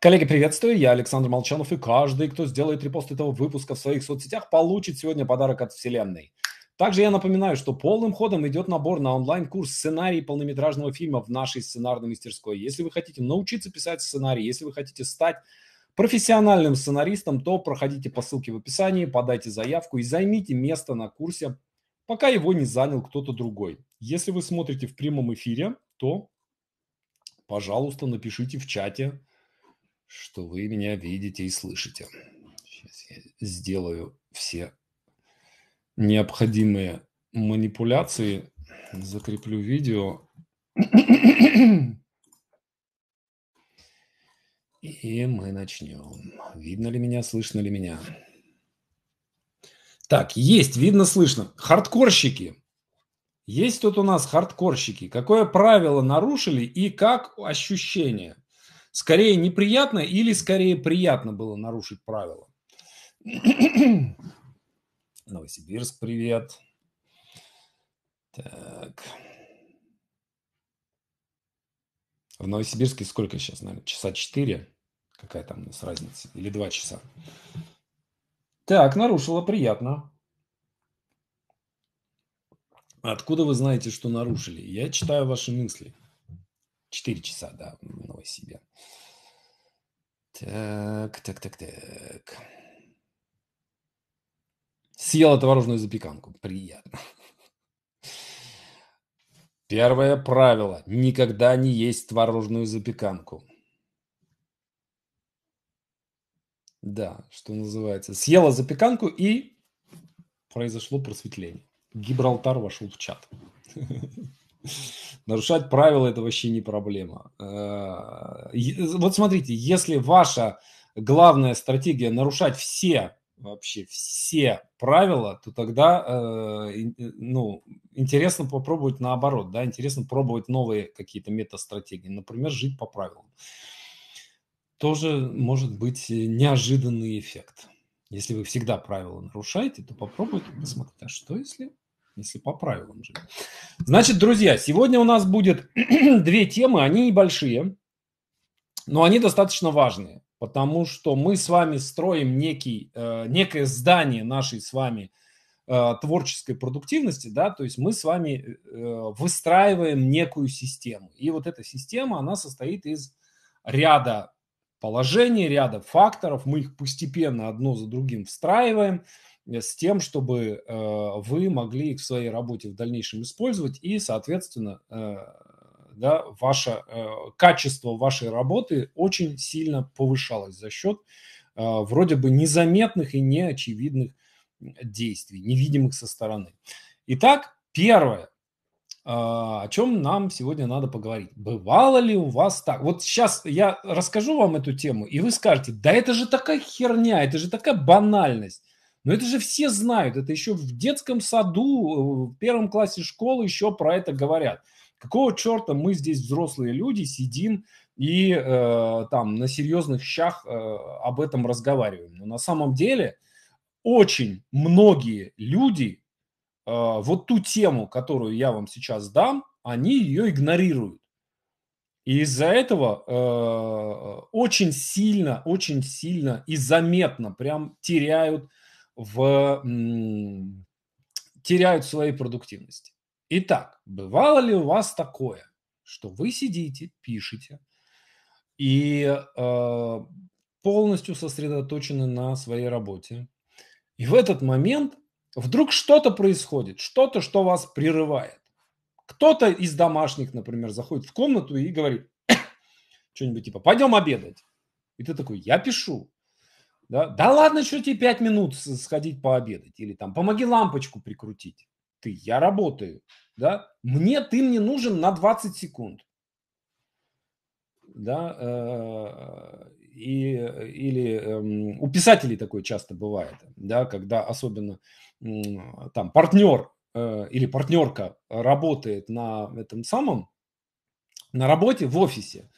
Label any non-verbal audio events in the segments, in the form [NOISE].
Коллеги, приветствую. Я Александр Молчанов, и каждый, кто сделает репост этого выпуска в своих соцсетях, получит сегодня подарок от Вселенной. Также я напоминаю, что полным ходом идет набор на онлайн-курс сценарий полнометражного фильма в нашей сценарной мастерской. Если вы хотите научиться писать сценарий, если вы хотите стать профессиональным сценаристом, то проходите по ссылке в описании, подайте заявку и займите место на курсе, пока его не занял кто-то другой. Если вы смотрите в прямом эфире, то, пожалуйста, напишите в чате, что вы меня видите и слышите. Сейчас я сделаю все необходимые манипуляции, закреплю видео. И мы начнем. Видно ли меня, слышно ли меня? Так, есть, видно, слышно. Хардкорщики. Есть тут у нас хардкорщики. Какое правило нарушили и как ощущение? скорее неприятно или скорее приятно было нарушить правила. [CLEARS THROAT] Новосибирск, привет. Так. В Новосибирске сколько сейчас, наверное, часа 4? Какая там у нас разница? Или 2 часа? Так, нарушила, приятно. Откуда вы знаете, что нарушили? Я читаю ваши мысли. 4 часа, да, в себе. Так, так, так, так. Съела творожную запеканку. Приятно. Первое правило. Никогда не есть творожную запеканку. Да, что называется. Съела запеканку и произошло просветление. Гибралтар вошел в чат. [LAUGHS] Нарушать правила – это вообще не проблема. Э, вот смотрите, если ваша главная стратегия – нарушать все вообще все правила, то тогда э, ну, интересно попробовать наоборот, да, интересно пробовать новые какие-то метастратегии, например, жить по правилам. Тоже может быть неожиданный эффект. Если вы всегда правила нарушаете, то попробуйте посмотреть, а что если если по правилам же. Значит, друзья, сегодня у нас будет [CLEARS THROAT] две темы, они небольшие, но они достаточно важные, потому что мы с вами строим некий, э, некое здание нашей с вами э, творческой продуктивности, да, то есть мы с вами э, выстраиваем некую систему. И вот эта система, она состоит из ряда положений, ряда факторов, мы их постепенно одно за другим встраиваем – с тем, чтобы э, вы могли их в своей работе в дальнейшем использовать и, соответственно, э, да, ваше э, качество вашей работы очень сильно повышалось за счет вроде бы незаметных и неочевидных действий, невидимых со стороны. Итак, первое, о чем нам сегодня надо поговорить. Бывало ли у вас так? Вот сейчас я расскажу вам эту тему, и вы скажете, да это же такая херня, это же такая банальность. Но это же все знают, это еще в детском саду, в первом классе школы еще про это говорят. Какого черта мы здесь взрослые люди сидим и э, там на серьезных щах э, об этом разговариваем? Но на самом деле очень многие люди э, вот ту тему, которую я вам сейчас дам, они ее игнорируют. И из-за этого э, очень сильно, очень сильно и заметно прям теряют в, теряют свои продуктивности. Итак, бывало ли у вас такое, что вы сидите, пишете и э, полностью сосредоточены на своей работе, и в этот момент вдруг что-то происходит, что-то, что вас прерывает. Кто-то из домашних, например, заходит в комнату и говорит что-нибудь типа «пойдем обедать». И ты такой «я пишу». Да, да ладно, что тебе пять минут сходить пообедать или там помоги лампочку прикрутить. Ты, я работаю, да? Мне ты мне нужен на 20 секунд, да? Э, и или эм, у писателей такое часто бывает, да, когда особенно там партнер э, или партнерка работает на этом самом на работе в офисе,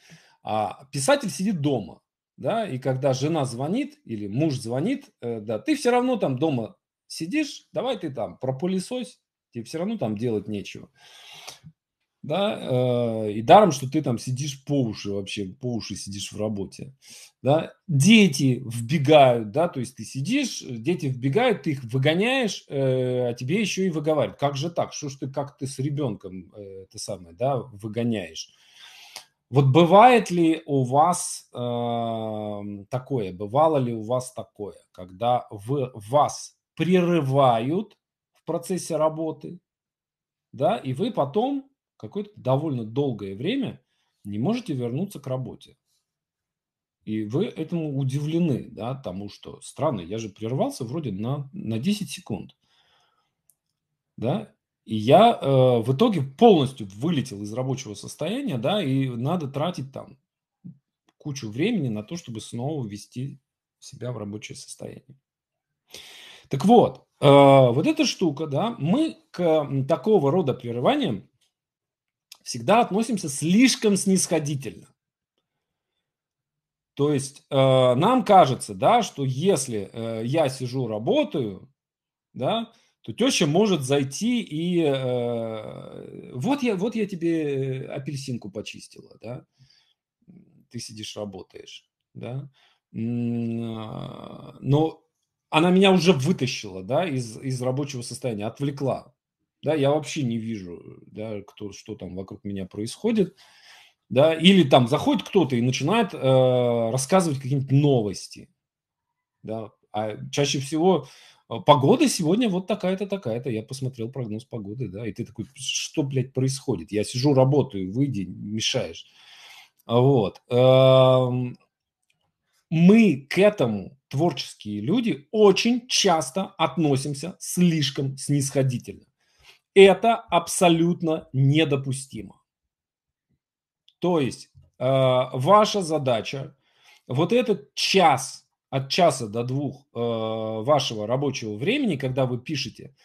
а писатель сидит дома да, и когда жена звонит или муж звонит, э, да, ты все равно там дома сидишь, давай ты там пропылесось, тебе все равно там делать нечего. Да, э, и даром, что ты там сидишь по уши вообще, по уши сидишь в работе, да, дети вбегают, да, то есть ты сидишь, э, дети вбегают, ты их выгоняешь, а тебе еще и выговаривают, как же так, что ж ты, как ты с ребенком это самое, да, выгоняешь, вот бывает ли у вас э, такое, бывало ли у вас такое, когда вы, вас прерывают в процессе работы, да, и вы потом какое-то довольно долгое время не можете вернуться к работе. И вы этому удивлены, да, тому, что странно, я же прервался вроде на, на 10 секунд. Да? И я э, в итоге полностью вылетел из рабочего состояния, да, и надо тратить там кучу времени на то, чтобы снова ввести себя в рабочее состояние. Так вот, э, вот эта штука, да, мы к такого рода прерываниям всегда относимся слишком снисходительно. То есть э, нам кажется, да, что если э, я сижу, работаю, да, то теща может зайти и э, вот я вот я тебе апельсинку почистила, да, ты сидишь работаешь, да, а, но она меня уже вытащила, да, из из рабочего состояния, отвлекла, да, я вообще не вижу, да, кто что там вокруг меня происходит, да, или там заходит кто-то и начинает э, рассказывать какие-нибудь новости, да, а чаще всего а, погода сегодня вот такая-то, такая-то. Я посмотрел прогноз погоды, да, и ты такой, что, блядь, происходит? Я сижу, работаю, выйди, мешаешь. А вот. Эм, мы к этому, творческие люди, очень часто относимся слишком снисходительно. Это абсолютно недопустимо. То есть э, ваша задача вот этот час от часа до двух э, вашего рабочего времени, когда вы пишете,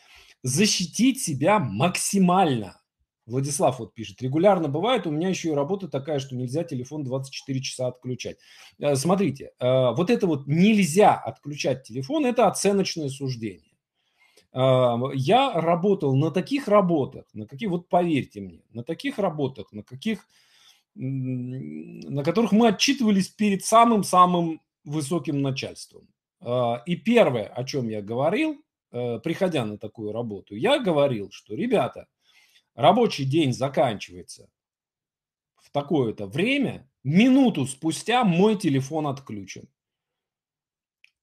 защитить себя максимально. Владислав вот пишет, регулярно бывает, у меня еще и работа такая, что нельзя телефон 24 часа отключать. Э, смотрите, э, вот это вот нельзя отключать телефон, это оценочное суждение. Эм, я работал на таких работах, на какие вот поверьте мне, на таких работах, на каких, на которых мы отчитывались перед самым-самым высоким начальством. А, и первое, о чем я говорил, э, приходя на такую работу, я говорил, что, ребята, рабочий день заканчивается в такое-то время, минуту спустя мой телефон отключен.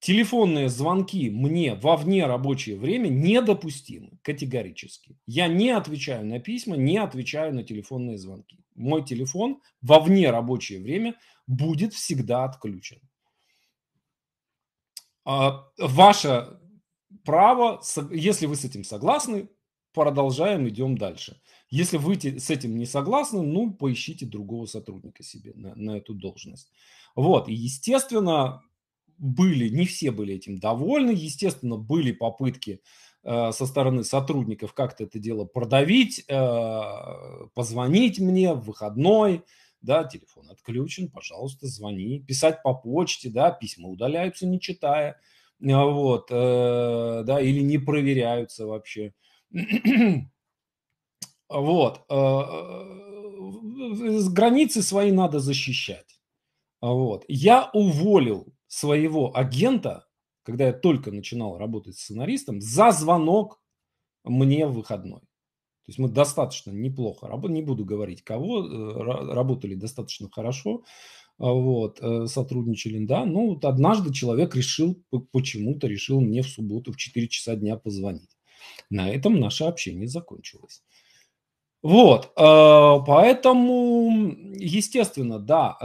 Телефонные звонки мне во вне рабочее время недопустимы категорически. Я не отвечаю на письма, не отвечаю на телефонные звонки. Мой телефон во вне рабочее время будет всегда отключен. А, ваше право, если вы с этим согласны, продолжаем, идем дальше. Если вы с этим не согласны, ну, поищите другого сотрудника себе на, на эту должность. Вот, и, естественно, были, не все были этим довольны, естественно, были попытки э, со стороны сотрудников как-то это дело продавить, э, позвонить мне в выходной, да, телефон отключен, пожалуйста, звони. Писать по почте, да, письма удаляются, не читая, а, вот, э, да, или не проверяются вообще. [CLEARS THROAT] Вот, э, э, э, границы свои надо защищать. А, вот. Я уволил своего агента, когда я только начинал работать сценаристом, за звонок мне в выходной. То есть мы достаточно неплохо, не буду говорить кого, э, работали достаточно хорошо, а, вот, э, сотрудничали, да, ну вот однажды человек решил, почему-то решил мне в субботу в 4 часа дня позвонить. На этом наше общение закончилось. Вот, э, поэтому, естественно, да,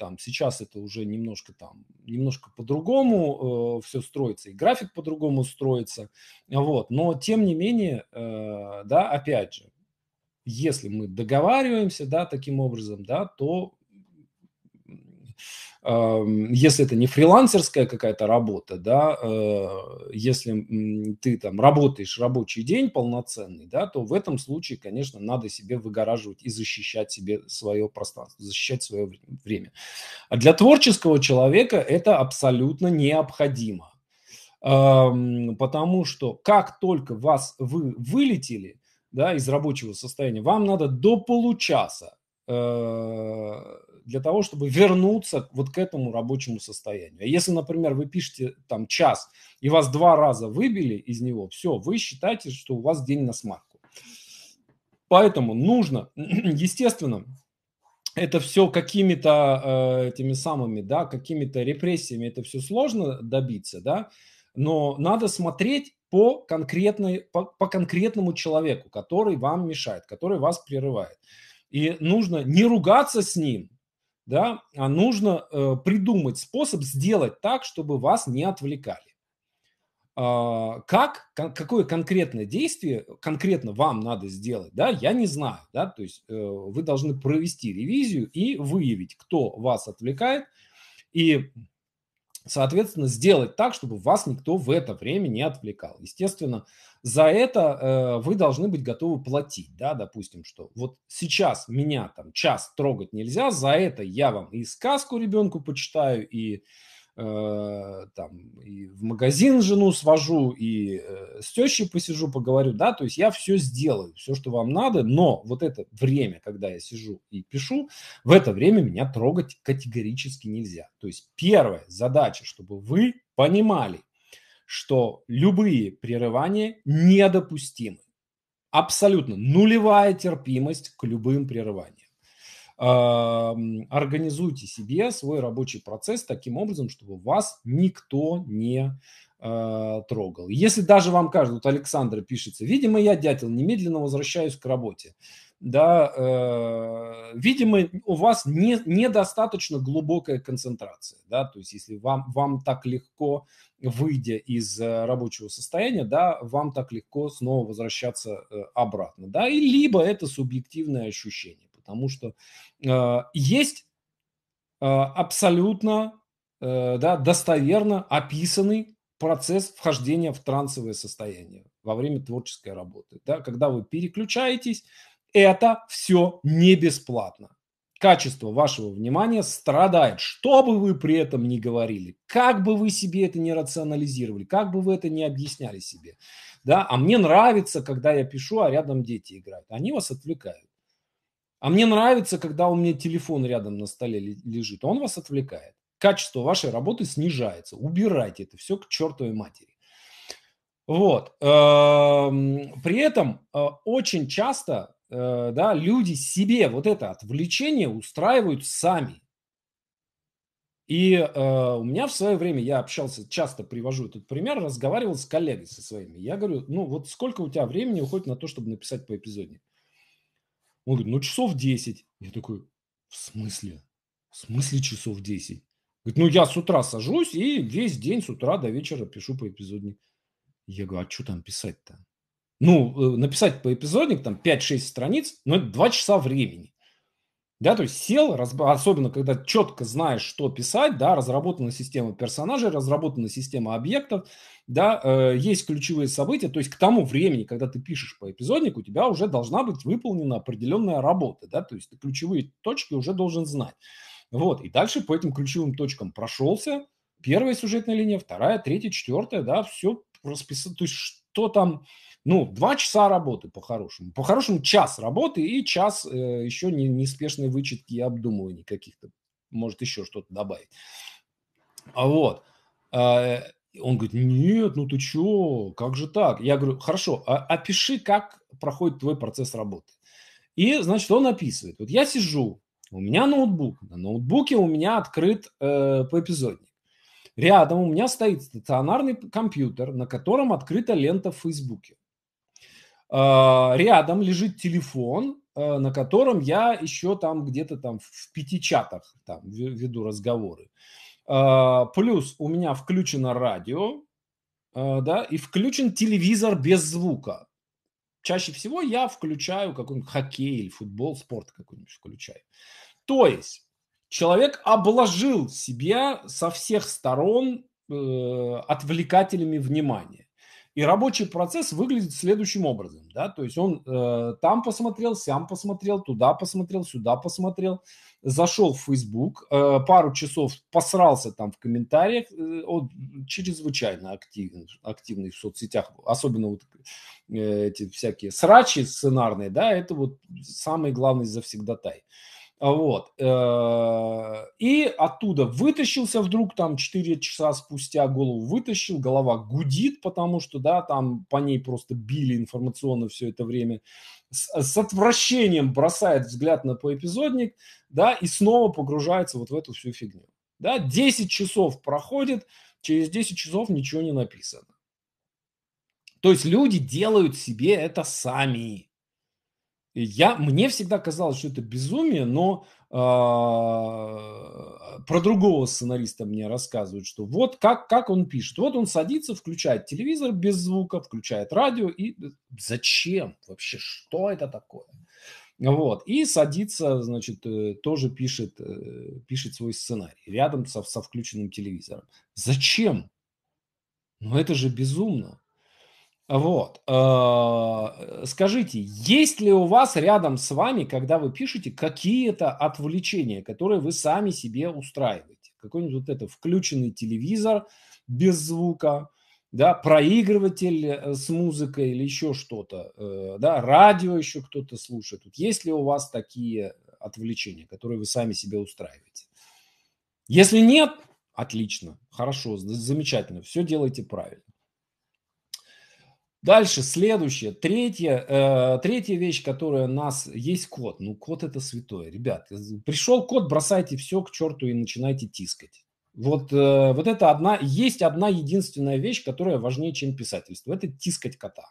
там сейчас это уже немножко там, немножко по-другому э, все строится, и график по-другому строится, вот, но тем не менее, э, да, опять же, если мы договариваемся, да, таким образом, да, то если это не фрилансерская какая-то работа, да, э, если ты там работаешь рабочий день полноценный, да, то в этом случае, конечно, надо себе выгораживать и защищать себе свое пространство, защищать свое время. А для творческого человека это абсолютно необходимо, потому что как только вас вы вылетели, да, из рабочего состояния, вам надо до получаса э, для того, чтобы вернуться вот к этому рабочему состоянию. А если, например, вы пишете там час, и вас два раза выбили из него, все, вы считаете, что у вас день на смарку. Поэтому нужно, [CLEARS THROAT] естественно, это все какими-то э, этими самыми, да, какими-то репрессиями, это все сложно добиться, да, но надо смотреть по, конкретной, по, по конкретному человеку, который вам мешает, который вас прерывает. И нужно не ругаться с ним, да, а нужно э, придумать способ сделать так, чтобы вас не отвлекали. Э, как, кон, какое конкретное действие конкретно вам надо сделать, да, я не знаю, да, то есть э, вы должны провести ревизию и выявить, кто вас отвлекает, и, соответственно, сделать так, чтобы вас никто в это время не отвлекал. Естественно, э, за это э, вы должны быть готовы платить, да, допустим, что вот сейчас меня там час трогать нельзя, за это я вам и сказку ребенку почитаю, и э, там и в магазин жену свожу, и э, с тещей посижу, поговорю, да, то есть я все сделаю, все, что вам надо, но вот это время, когда я сижу и пишу, в это время меня трогать категорически нельзя. То есть первая задача, чтобы вы понимали, что любые прерывания недопустимы. Абсолютно нулевая терпимость к любым прерываниям. Эм, организуйте себе свой рабочий процесс таким образом, чтобы вас никто не э, трогал. Если даже вам кажется, вот Александр пишется, видимо, я, дятел, немедленно возвращаюсь к работе да, э, видимо, у вас не, недостаточно глубокая концентрация, да, то есть если вам, вам так легко, выйдя из э, рабочего состояния, да, вам так легко снова возвращаться э, обратно, да, и либо это субъективное ощущение, потому что э, есть э, абсолютно, э, да, достоверно описанный процесс вхождения в трансовое состояние во время творческой работы, да, когда вы переключаетесь, это все не бесплатно. Качество вашего внимания страдает, что бы вы при этом ни говорили, как бы вы себе это не рационализировали, как бы вы это не объясняли себе. Да? А мне нравится, когда я пишу, а рядом дети играют. Они вас отвлекают. А мне нравится, когда у меня телефон рядом на столе лежит. Он вас отвлекает. Качество вашей работы снижается. Убирайте это все к чертовой матери. Вот. Эм, при этом э, очень часто Э, да, люди себе вот это отвлечение устраивают сами. И э, у меня в свое время, я общался, часто привожу этот пример, разговаривал с коллегой со своими. Я говорю, ну вот сколько у тебя времени уходит на то, чтобы написать по эпизоде? Он говорит, ну часов 10. Я такой, в смысле? В смысле часов 10? Говорит, ну я с утра сажусь и весь день с утра до вечера пишу по эпизоду. Я говорю, а что там писать-то? ну, э, написать по эпизодник, там, 5-6 страниц, но это 2 часа времени. Да, то есть сел, особенно когда четко знаешь, что писать, да, разработана система персонажей, разработана система объектов, да, э, есть ключевые события, то есть к тому времени, когда ты пишешь по эпизоднику, у тебя уже должна быть выполнена определенная работа, да, то есть ты ключевые точки уже должен знать. Вот, и дальше по этим ключевым точкам прошелся, первая сюжетная линия, вторая, третья, четвертая, да, все расписано, то есть что там, ну, два часа работы по-хорошему. По-хорошему час работы и час э, еще не, неспешной вычетки и обдумываний каких-то. Может, еще что-то добавить. А вот. Э, он говорит, нет, ну ты чё, как же так? Я говорю, хорошо, а, опиши, как проходит твой процесс работы. И, значит, он описывает. Вот я сижу, у меня ноутбук, на ноутбуке у меня открыт э, по эпизодник. Рядом у меня стоит стационарный компьютер, на котором открыта лента в Фейсбуке. А, рядом лежит телефон, э, на котором я еще там где-то там в пяти чатах там веду разговоры. А, плюс у меня включено радио, э, да, и включен телевизор без звука. Чаще всего я включаю какой-нибудь хоккей или футбол, спорт какой-нибудь включаю. То есть человек обложил себя со всех сторон э, отвлекателями внимания. И рабочий процесс выглядит следующим образом, да, то есть он э, там посмотрел, сям посмотрел, туда посмотрел, сюда посмотрел, зашел в Facebook, э, пару часов посрался там в комментариях, э, он чрезвычайно активен, активный в соцсетях, особенно вот э, эти всякие срачи сценарные, да, это вот самый главный завсегдатай. тай а вот. Э, и оттуда вытащился вдруг, там 4 часа спустя голову вытащил, голова гудит, потому что, да, там по ней просто били информационно все это время. С, с отвращением бросает взгляд на поэпизодник, да, и снова погружается вот в эту всю фигню. Да, 10 часов проходит, через 10 часов ничего не написано. То есть люди делают себе это сами. Я, мне всегда казалось, что это безумие, но э, про другого сценариста мне рассказывают, что вот как, как он пишет. Вот он садится, включает телевизор без звука, включает радио и зачем вообще, что это такое? Вот. И садится, значит, э, тоже пишет, э, пишет свой сценарий рядом со, со включенным телевизором. Зачем? Ну это же безумно. Вот. Э, скажите, есть ли у вас рядом с вами, когда вы пишете, какие-то отвлечения, которые вы сами себе устраиваете? Какой-нибудь вот это включенный телевизор без звука, да, проигрыватель э, с музыкой или еще что-то, э, да, радио еще кто-то слушает. Есть ли у вас такие отвлечения, которые вы сами себе устраиваете? Если нет, отлично, хорошо, замечательно, все делайте правильно. Дальше, следующее, третья, э, третья вещь, которая у нас есть код. Ну, код это святое. Ребят, э, пришел код, бросайте все к черту и начинайте тискать. Вот, э, вот это одна, есть одна единственная вещь, которая важнее, чем писательство. Это тискать кота.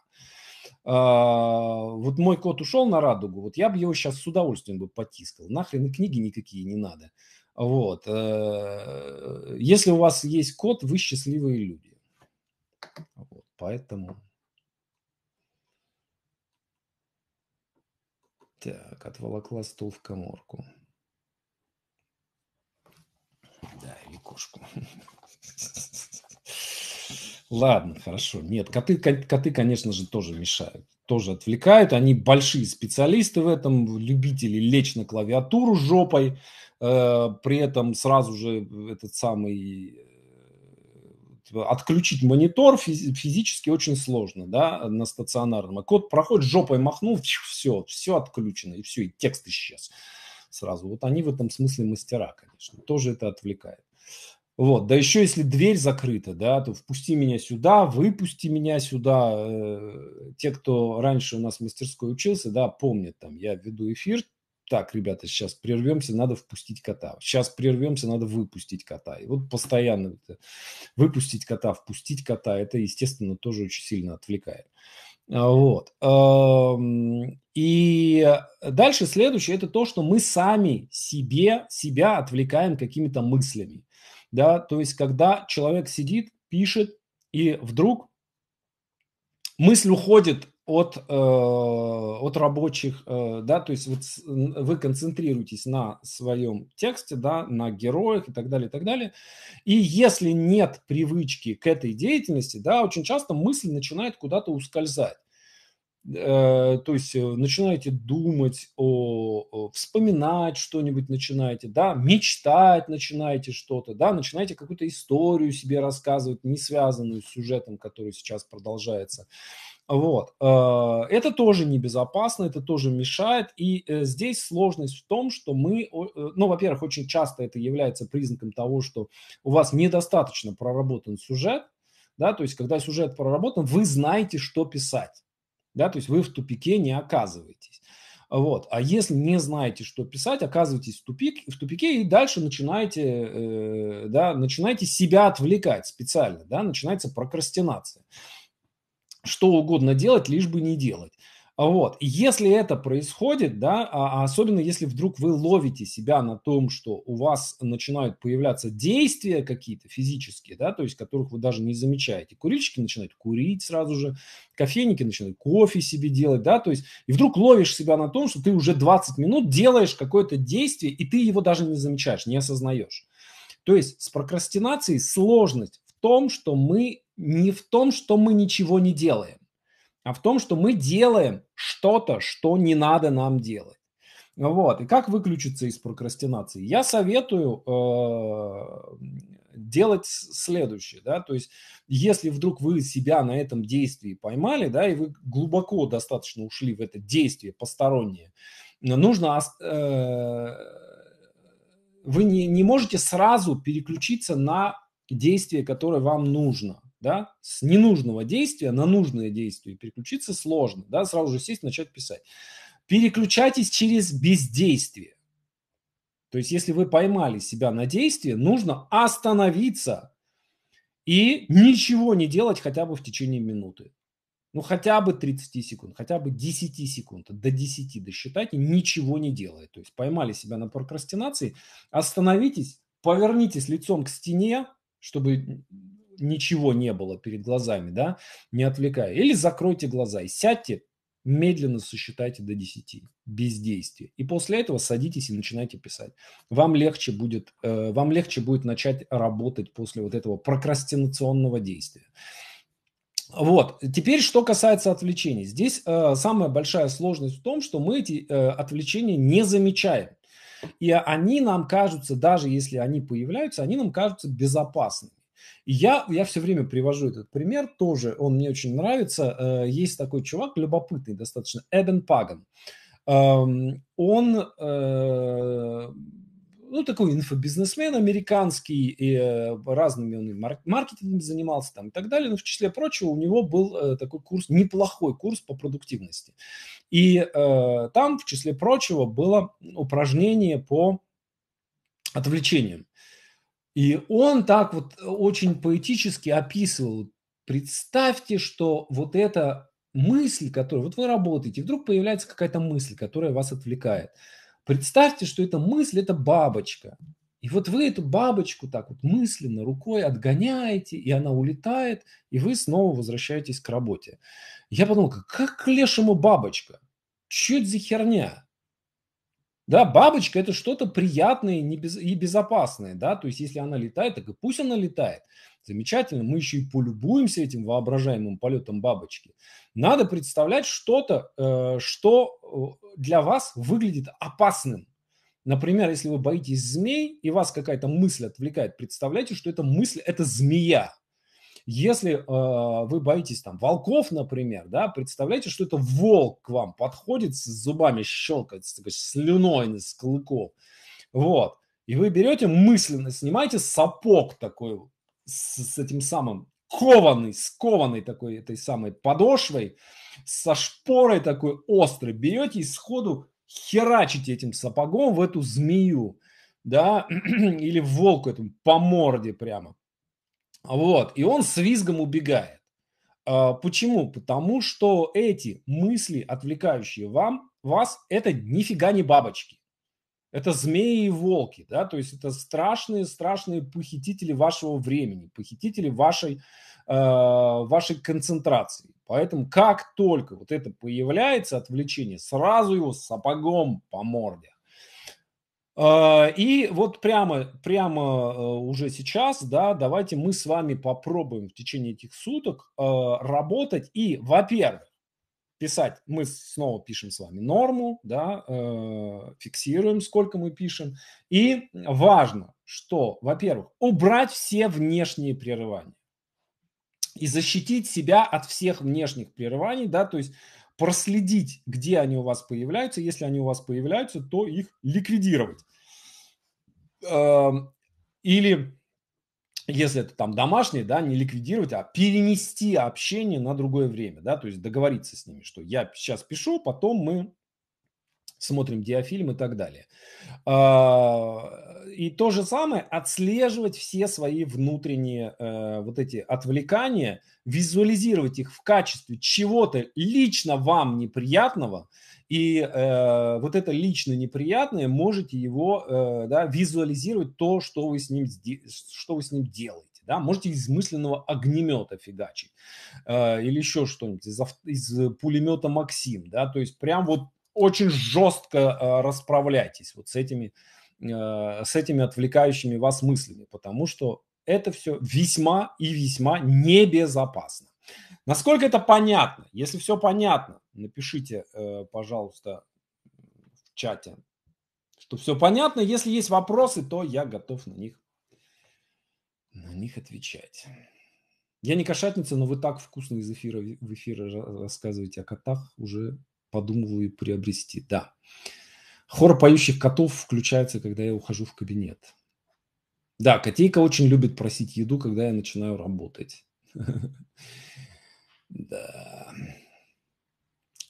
Э, вот мой кот ушел на радугу, вот я бы его сейчас с удовольствием бы потискал. Нахрен и книги никакие не надо. Вот. Э, если у вас есть кот, вы счастливые люди. Вот, поэтому... Так, отволокла стул в коморку. Да, или кошку. Ладно, хорошо. Нет, коты, коты, конечно же, тоже мешают, тоже отвлекают. Они большие специалисты в этом, любители лечь на клавиатуру жопой. Э, при этом сразу же этот самый Типа, отключить монитор физически очень сложно, да, на стационарном. А код проходит, жопой махнул, все, все отключено, и все, и текст исчез сразу. Вот они в этом смысле мастера, конечно, тоже это отвлекает. Вот, да еще если дверь закрыта, да, то впусти меня сюда, выпусти меня сюда. Э, те, кто раньше у нас в мастерской учился, да, помнят там, я веду эфир так, ребята, сейчас прервемся, надо впустить кота. Сейчас прервемся, надо выпустить кота. И вот постоянно это выпустить кота, впустить кота, это, естественно, тоже очень сильно отвлекает. А, вот. И дальше следующее – это то, что мы сами себе, себя отвлекаем какими-то мыслями. Да? То есть, когда человек сидит, пишет, и вдруг мысль уходит от, э, от рабочих, э, да, то есть вот вы концентрируетесь на своем тексте, да, на героях и так далее, и так далее. И если нет привычки к этой деятельности, да, очень часто мысль начинает куда-то ускользать. Э, то есть начинаете думать, о, о, вспоминать что-нибудь начинаете, да, мечтать начинаете что-то, да, начинаете какую-то историю себе рассказывать, не связанную с сюжетом, который сейчас продолжается. Вот. А, это тоже небезопасно, это тоже мешает. И э, здесь сложность в том, что мы, э, ну, во-первых, очень часто это является признаком того, что у вас недостаточно проработан сюжет, да, то есть когда сюжет проработан, вы знаете, что писать, да, то есть вы в тупике не оказываетесь. Вот. А если не знаете, что писать, оказываетесь в, тупик, в тупике и дальше начинаете, э, да, начинаете себя отвлекать специально, да, начинается прокрастинация что угодно делать, лишь бы не делать. А вот. если это происходит, да, а, а особенно если вдруг вы ловите себя на том, что у вас начинают появляться действия какие-то физические, да, то есть которых вы даже не замечаете. Курильщики начинают курить сразу же, кофейники начинают кофе себе делать, да, то есть и вдруг ловишь себя на том, что ты уже 20 минут делаешь какое-то действие, и ты его даже не замечаешь, не осознаешь. То есть с прокрастинацией сложность в том, что мы не в том, что мы ничего не делаем, а в том, что мы делаем что-то, что не надо нам делать. Вот. И как выключиться из прокрастинации? Я советую э, делать следующее, да, то есть если вдруг вы себя на этом действии поймали, да, и вы глубоко достаточно ушли в это действие постороннее, нужно, э, вы не, не можете сразу переключиться на действие, которое вам нужно – да, с ненужного действия на нужное действие переключиться сложно, да, сразу же сесть, начать писать. Переключайтесь через бездействие. То есть, если вы поймали себя на действие, нужно остановиться и ничего не делать хотя бы в течение минуты. Ну, хотя бы 30 секунд, хотя бы 10 секунд, до 10 досчитайте, ничего не делая. То есть поймали себя на прокрастинации, остановитесь, повернитесь лицом к стене, чтобы ничего не было перед глазами, да, не отвлекая. Или закройте глаза и сядьте, медленно сосчитайте до 10, бездействие. И после этого садитесь и начинайте писать. Вам легче будет, э, вам легче будет начать работать после вот этого прокрастинационного действия. Вот, теперь что касается отвлечений. Здесь э, самая большая сложность в том, что мы эти э, отвлечения не замечаем. И они нам кажутся, даже если они появляются, они нам кажутся безопасными. И я, я все время привожу этот пример тоже, он мне очень нравится. Э, есть такой чувак, любопытный достаточно, Эбен Паган. Эм, он э, ну, такой инфобизнесмен американский, и э, разными он и маркетингом занимался там и так далее, но в числе прочего у него был такой курс, неплохой курс по продуктивности. И там в числе прочего было упражнение по отвлечениям. И он так вот э, очень поэтически описывал. Представьте, что вот эта мысль, которая... Вот вы работаете, вдруг появляется какая-то мысль, которая вас отвлекает. Представьте, что эта мысль – это бабочка. И вот вы эту бабочку так вот мысленно рукой отгоняете, и она улетает, и вы снова возвращаетесь к работе. Я подумал, как к лешему бабочка? Что это за херня? Да, бабочка это что-то приятное и безопасное, да, то есть если она летает, так и пусть она летает. Замечательно, мы еще и полюбуемся этим воображаемым полетом бабочки. Надо представлять что-то, э, что э, для вас выглядит опасным. Например, если вы боитесь змей и вас какая-то мысль отвлекает, представляйте, что эта мысль – это змея, если э, вы боитесь там волков, например, да, представляете, что это волк к вам подходит, с зубами щелкает, с такой слюной с клыков. Вот. И вы берете мысленно, снимаете сапог такой с, с этим самым кованый, скованный такой этой самой подошвой, со шпорой такой острой, берете и сходу херачите этим сапогом в эту змею, да, [CLEARS THROAT] или волку этому по морде прямо. Вот, и он с визгом убегает. А, почему? Потому что эти мысли, отвлекающие вам, вас, это нифига не бабочки. Это змеи и волки, да, то есть это страшные-страшные похитители вашего времени, похитители вашей, э, вашей концентрации. Поэтому как только вот это появляется отвлечение, сразу его сапогом по морде. А, и вот прямо, прямо э, уже сейчас, да, давайте мы с вами попробуем в течение этих суток э, работать и, во-первых, писать, мы снова пишем с вами норму, да, э, фиксируем, сколько мы пишем. И важно, что, во-первых, убрать все внешние прерывания и защитить себя от всех внешних прерываний, да, то есть проследить, где они у вас появляются. Если они у вас появляются, то их ликвидировать. Эм, или если это там домашние, да, не ликвидировать, а перенести общение на другое время, да, то есть договориться с ними, что я сейчас пишу, потом мы смотрим диафильм и так далее. А, и то же самое отслеживать все свои внутренние э, вот эти отвлекания, визуализировать их в качестве чего-то лично вам неприятного, и э, вот это лично неприятное можете его э, да, визуализировать то, что вы с ним, что вы с ним делаете. Да, можете из мысленного огнемета фигачить э, или еще что-нибудь из, из пулемета Максим, да, то есть прям вот очень жестко э, расправляйтесь вот с этими, э, с этими отвлекающими вас мыслями, потому что это все весьма и весьма небезопасно. Насколько это понятно? Если все понятно, напишите, э, пожалуйста, в чате, что все понятно. Если есть вопросы, то я готов на них, на них отвечать. Я не кошатница, но вы так вкусно из эфира в эфире рассказываете о котах уже подумываю приобрести. Да. Хор поющих котов включается, когда я ухожу в кабинет. Да, котейка очень любит просить еду, когда я начинаю работать. [LAUGHS] Да.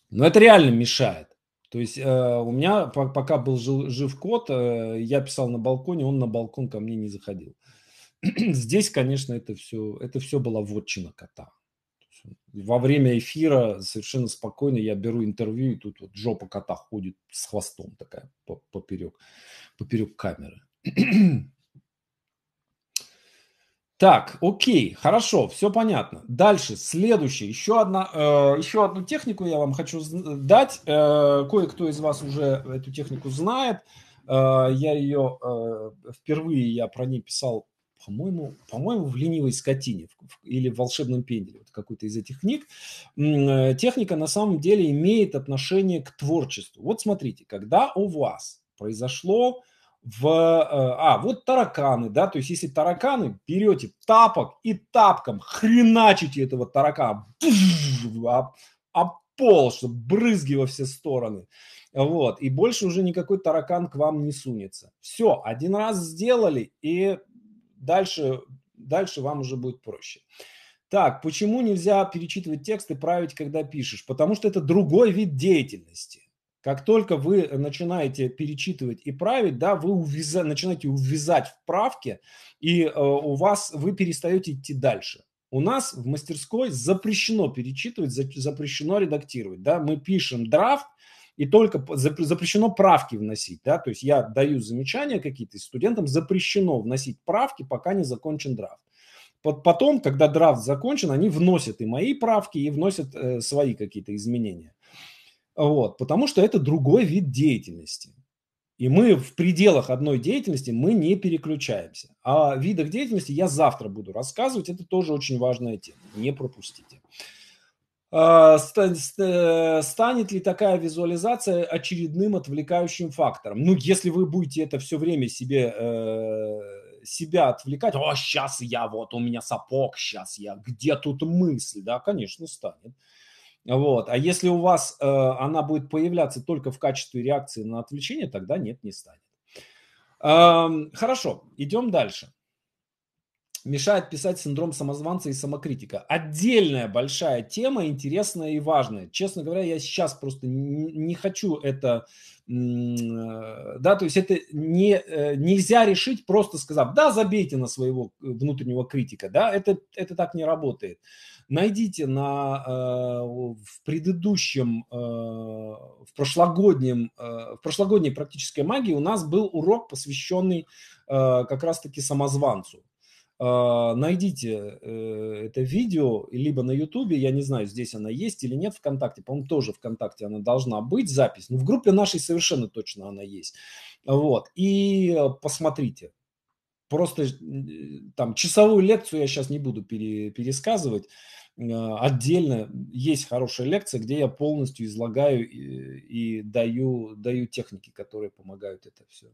Но это реально мешает. То есть э, у меня, пока был жил, жив кот, э, я писал на балконе, он на балкон ко мне не заходил. [CLEARS THROAT] Здесь, конечно, это все, это все была вотчина кота во время эфира совершенно спокойно я беру интервью, и тут вот жопа кота ходит с хвостом такая поперек, поперек камеры. [CLEARS THROAT] Так, окей, хорошо, все понятно. Дальше, следующий, еще одна, э, еще одну технику я вам хочу дать. Э, кое-кто из вас уже эту технику знает. Э, я ее э, впервые я про ней писал по-моему, по-моему, в «Ленивой скотине» или в «Волшебном пенделе», вот какой-то из этих книг, э, техника на самом деле имеет отношение к творчеству. Вот смотрите, когда у вас произошло в... Э, а, вот тараканы, да, то есть если тараканы, берете тапок и тапком хреначите этого таракана об, об пол, чтобы брызги во все стороны. Вот, и больше уже никакой таракан к вам не сунется. Все, один раз сделали, и дальше, дальше вам уже будет проще. Так, почему нельзя перечитывать текст и править, когда пишешь? Потому что это другой вид деятельности. Как только вы начинаете перечитывать и править, да, вы увяза, начинаете увязать в правке, и э, у вас вы перестаете идти дальше. У нас в мастерской запрещено перечитывать, запрещено редактировать. Да? Мы пишем драфт, и только запрещено правки вносить, да, то есть я даю замечания какие-то студентам, запрещено вносить правки, пока не закончен драфт. Потом, когда драфт закончен, они вносят и мои правки, и вносят э, свои какие-то изменения. Вот, потому что это другой вид деятельности. И мы в пределах одной деятельности мы не переключаемся. А о видах деятельности я завтра буду рассказывать. Это тоже очень важная тема. Не пропустите. А, станет ли такая визуализация очередным отвлекающим фактором? Ну, если вы будете это все время себе э, себя отвлекать, о, сейчас я вот, у меня сапог, сейчас я, где тут мысль, да, конечно, станет. Вот. А если у вас э, она будет появляться только в качестве реакции на отвлечение, тогда нет, не станет. Эм, хорошо, идем дальше мешает писать синдром самозванца и самокритика. Отдельная большая тема, интересная и важная. Честно говоря, я сейчас просто не хочу это, э, да, то есть это не, э, нельзя решить просто сказав, да, забейте на своего э, внутреннего критика, да, это, это так не работает. Найдите на, в предыдущем, в прошлогоднем, в прошлогодней практической магии у нас был урок, посвященный как раз-таки самозванцу. А, найдите э, это видео либо на Ютубе, я не знаю, здесь она есть или нет ВКонтакте, по-моему, тоже ВКонтакте она должна быть, запись. Но в группе нашей совершенно точно она есть. Вот, и э, посмотрите. Просто э, там часовую лекцию я сейчас не буду пересказывать. Отдельно есть хорошая лекция, где я полностью излагаю и, и даю, даю техники, которые помогают это все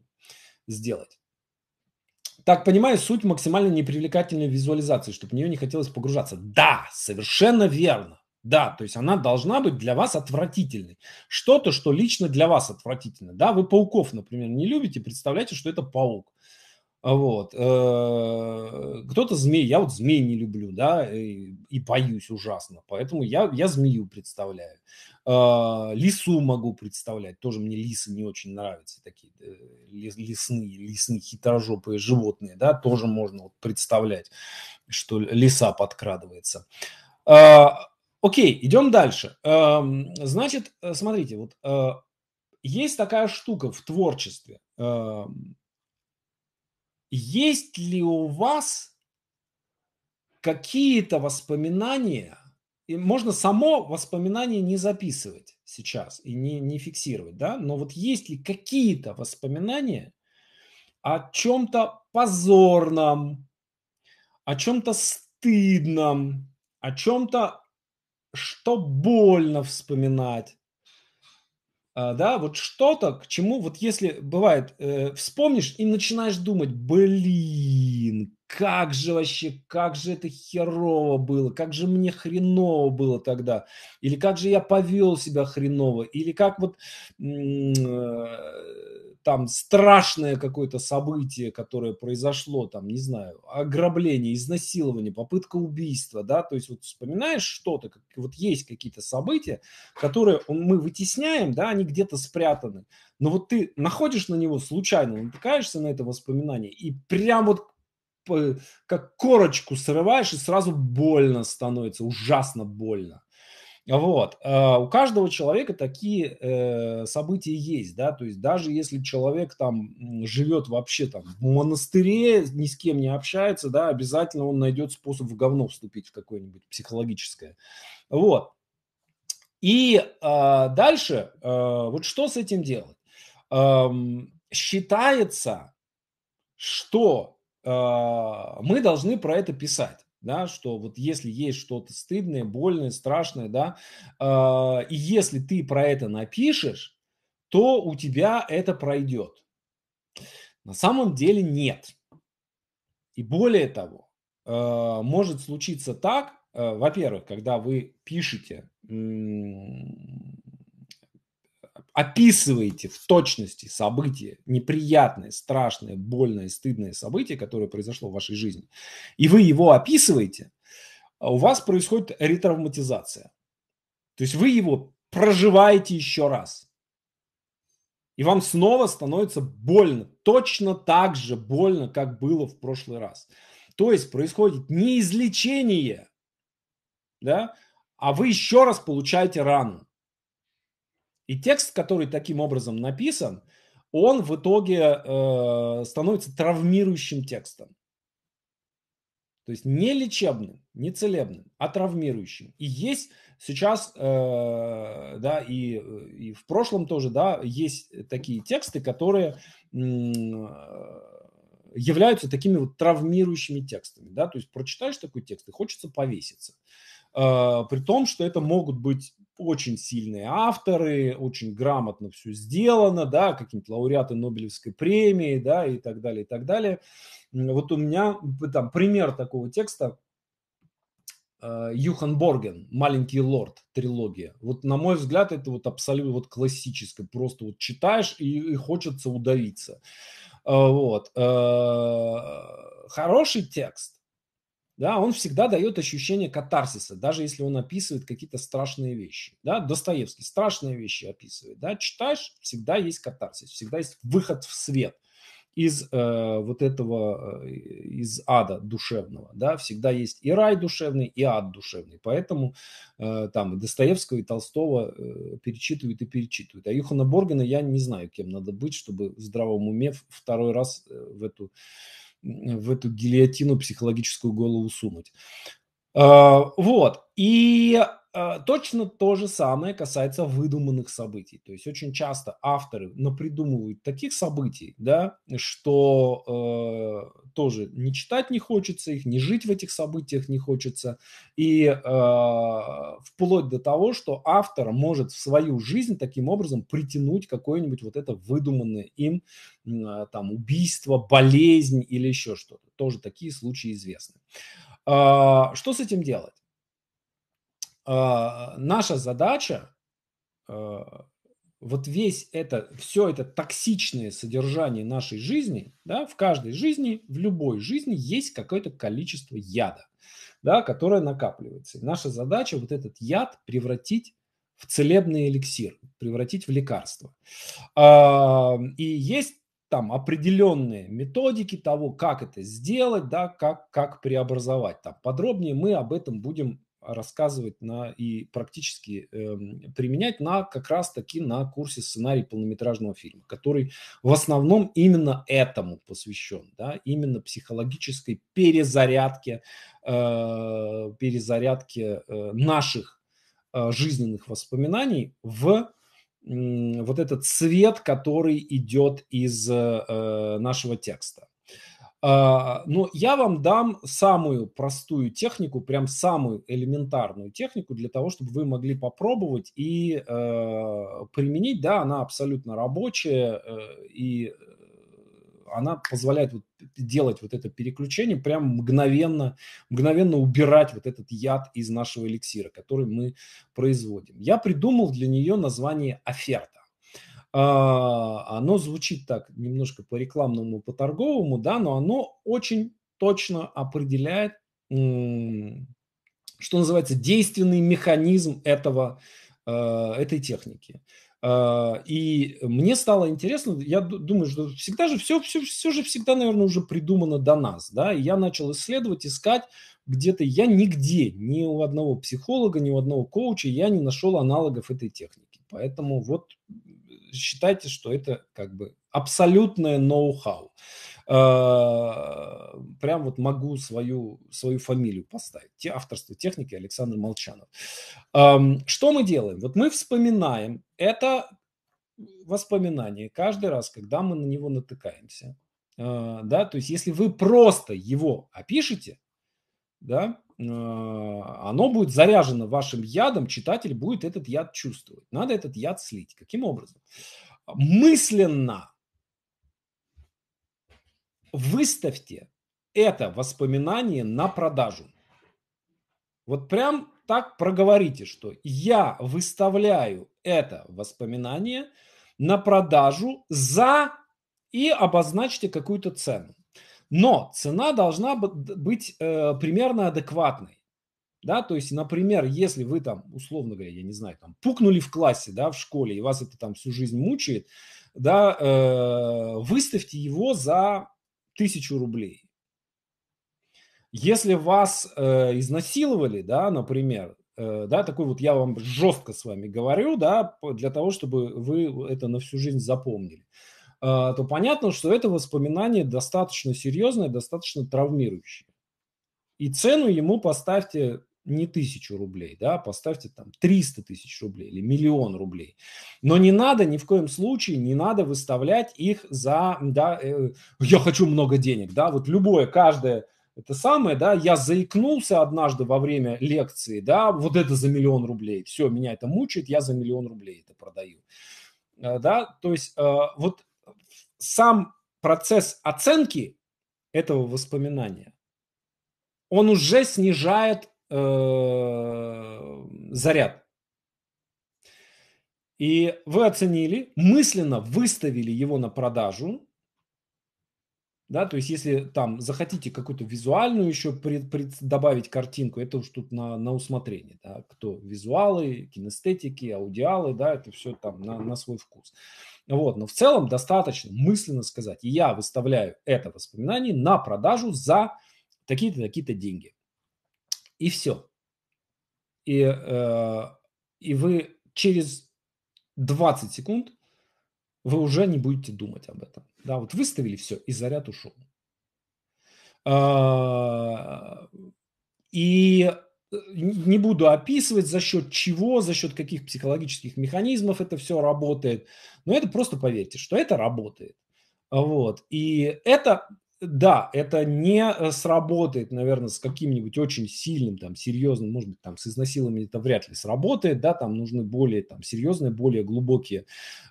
сделать так понимаю, суть максимально непривлекательной визуализации, чтобы в нее не хотелось погружаться. Да, совершенно верно. Да, то есть она должна быть для вас отвратительной. Что-то, что лично для вас отвратительно. Да, вы пауков, например, не любите, представляете, что это паук. Вот. Э, кто-то змей, я вот змей не люблю, да, и, и боюсь ужасно, поэтому я, я змею представляю. А, лису могу представлять, тоже мне лисы не очень нравятся, такие э, лесные, лесные хитрожопые животные, да, тоже можно вот представлять, что лиса подкрадывается. А, окей, идем дальше. Эм, значит, э, смотрите, вот есть такая штука в творчестве эм, есть ли у вас какие-то воспоминания, и можно само воспоминание не записывать сейчас и не, не фиксировать, да, но вот есть ли какие-то воспоминания о чем-то позорном, о чем-то стыдном, о чем-то, что больно вспоминать, а, да, вот что-то, к чему, вот если бывает, э, вспомнишь и начинаешь думать, блин, как же вообще, как же это херово было, как же мне хреново было тогда, или как же я повел себя хреново, или как вот... Э, там страшное какое-то событие, которое произошло, там, не знаю, ограбление, изнасилование, попытка убийства, да, то есть вот вспоминаешь что-то, как, вот есть какие-то события, которые мы вытесняем, да, они где-то спрятаны, но вот ты находишь на него случайно, натыкаешься на это воспоминание и прям вот как корочку срываешь и сразу больно становится, ужасно больно. Вот. А, у каждого человека такие э, события есть, да, то есть даже если человек там живет вообще там в монастыре, ни с кем не общается, да, обязательно он найдет способ в говно вступить в какое-нибудь психологическое. Вот. И а, дальше, а, вот что с этим делать? Считается, что мы должны про это писать да, что вот если есть что-то стыдное, больное, страшное, да, э, и если ты про это напишешь, то у тебя это пройдет. На самом деле нет. И более того, э, может случиться так, э, во-первых, когда вы пишете описываете в точности события, неприятное, страшное, больное, стыдное событие, которое произошло в вашей жизни, и вы его описываете, а у вас происходит ретравматизация. То есть вы его проживаете еще раз. И вам снова становится больно, точно так же больно, как было в прошлый раз. То есть происходит не излечение, да, а вы еще раз получаете рану. И текст, который таким образом написан, он в итоге э, становится травмирующим текстом. То есть не лечебным, не целебным, а травмирующим. И есть сейчас, э, да, и, и в прошлом тоже, да, есть такие тексты, которые э, являются такими вот травмирующими текстами, да, то есть прочитаешь такой текст и хочется повеситься. Э, при том, что это могут быть очень сильные авторы, очень грамотно все сделано, да, какие то лауреаты Нобелевской премии, да, и так далее, и так далее. Вот у меня там пример такого текста э, Юхан Борген «Маленький лорд» трилогия. Вот, на мой взгляд, это вот абсолютно вот классическое. Просто вот читаешь и, и хочется удавиться. Э, вот. Э, хороший текст да, он всегда дает ощущение катарсиса, даже если он описывает какие-то страшные вещи. Да, Достоевский страшные вещи описывает. Да, читаешь, всегда есть катарсис, всегда есть выход в свет из э, вот этого, э, из ада душевного, да, всегда есть и рай душевный, и ад душевный, поэтому э, там Достоевского и Толстого э, перечитывают и перечитывают, а Юхана Боргена я не знаю, кем надо быть, чтобы в здравом уме второй раз э, в эту в эту гильотину психологическую голову сунуть. А, вот. И а, точно то же самое касается выдуманных событий. То есть очень часто авторы напридумывают таких событий, да, что э, тоже не читать не хочется их, не жить в этих событиях не хочется. И э, вплоть до того, что автор может в свою жизнь таким образом притянуть какое-нибудь вот это выдуманное им э, там убийство, болезнь или еще что-то. Тоже такие случаи известны. Э, что с этим делать? А, наша задача а, вот весь это, все это токсичное содержание нашей жизни, да, в каждой жизни, в любой жизни есть какое-то количество яда, да, которое накапливается. И наша задача вот этот яд превратить в целебный эликсир, превратить в лекарство. А, и есть там определенные методики того, как это сделать, да, как, как преобразовать. Там подробнее мы об этом будем рассказывать на, и практически э, применять на как раз таки на курсе сценарий полнометражного фильма, который в основном именно этому посвящен, да, именно психологической перезарядке, э, перезарядке э, наших э, жизненных воспоминаний в вот этот цвет, который идет из э, нашего текста. А, Но ну, я вам дам самую простую технику, прям самую элементарную технику для того, чтобы вы могли попробовать и э, применить. Да, она абсолютно рабочая э, и э, она позволяет вот делать вот это переключение прям мгновенно, мгновенно убирать вот этот яд из нашего эликсира, который мы производим. Я придумал для нее название оферта. А, оно звучит так немножко по рекламному, по торговому, да, но оно очень точно определяет, что называется, действенный механизм этого, э, этой техники. А, и мне стало интересно, я думаю, что всегда же все, все, все же всегда, наверное, уже придумано до нас, да, и я начал исследовать, искать где-то, я нигде, ни у одного психолога, ни у одного коуча я не нашел аналогов этой техники. Поэтому вот считайте, что это как бы абсолютное ноу-хау. Э, прям вот могу свою, свою фамилию поставить. Те, авторство техники Александр Молчанов. Эм, что мы делаем? Вот мы вспоминаем это воспоминание каждый раз, когда мы на него натыкаемся. Э, да, то есть если вы просто его опишете, да, а, оно будет заряжено вашим ядом, читатель будет этот яд чувствовать. Надо этот яд слить. Каким образом? Мысленно выставьте это воспоминание на продажу. Вот прям так проговорите, что я выставляю это воспоминание на продажу за и обозначьте какую-то цену. Но цена должна быть э, примерно адекватной. Да, то есть, например, если вы там, условно говоря, я не знаю, там пукнули в классе, да, в школе, и вас это там всю жизнь мучает, да, э, выставьте его за тысячу рублей. Если вас э, изнасиловали, да, например, э, да, такой вот я вам жестко с вами говорю, да, для того, чтобы вы это на всю жизнь запомнили. А, то понятно, что это воспоминание достаточно серьезное, достаточно травмирующее. И цену ему поставьте не тысячу рублей, да, а поставьте там 300 тысяч рублей или миллион рублей. Но не надо ни в коем случае, не надо выставлять их за, да, э, я хочу много денег, да, вот любое, каждое, это самое, да, я заикнулся однажды во время лекции, да, вот это за миллион рублей, все, меня это мучает, я за миллион рублей это продаю. А, да, то есть э, вот сам процесс оценки этого воспоминания, он уже снижает э, заряд. И вы оценили, мысленно выставили его на продажу, да, то есть если там захотите какую-то визуальную еще пред, пред, добавить картинку, это уж тут на, на усмотрение. Да, кто визуалы, кинестетики, аудиалы, да, это все там на, на свой вкус. Вот, но в целом достаточно мысленно сказать, я выставляю это воспоминание на продажу за такие-то, такие-то деньги. И все. И, э, и вы через 20 секунд вы уже не будете думать об этом. Да, вот выставили все, и заряд ушел. А, и э, не буду описывать, за счет чего, за счет каких психологических механизмов это все работает. Но это просто поверьте, что это работает. Вот. И это да, это не э, сработает, наверное, с каким-нибудь очень сильным, там, серьезным, может быть, там, с изнасилованием это вряд ли сработает, да, там нужны более, там, серьезные, более глубокие,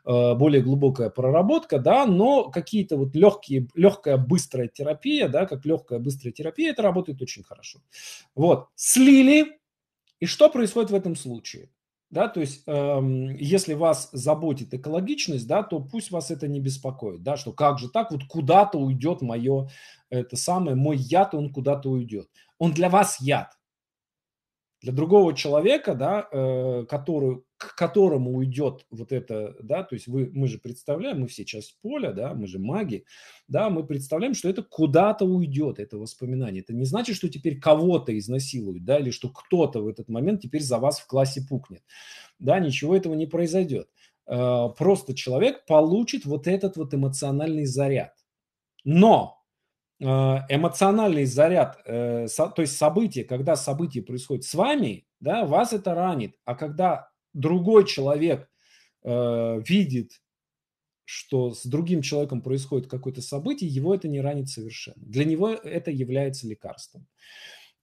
э, более глубокая проработка, да, но какие-то вот легкие, легкая быстрая терапия, да, как легкая быстрая терапия, это работает очень хорошо. Вот, слили, и что происходит в этом случае? да, то есть эм, если вас заботит экологичность, да, то пусть вас это не беспокоит, да, что как же так, вот куда-то уйдет мое, это самое, мой яд, он куда-то уйдет. Он для вас яд. Для другого человека, да, э, который, к которому уйдет вот это, да, то есть вы, мы же представляем, мы все часть поля, да, мы же маги, да, мы представляем, что это куда-то уйдет, это воспоминание. Это не значит, что теперь кого-то изнасилуют, да, или что кто-то в этот момент теперь за вас в классе пукнет, да, ничего этого не произойдет. А, просто человек получит вот этот вот эмоциональный заряд. Но а, эмоциональный заряд, э, то есть событие, когда событие происходит с вами, да, вас это ранит, а когда другой человек э, видит, что с другим человеком происходит какое-то событие, его это не ранит совершенно. Для него это является лекарством.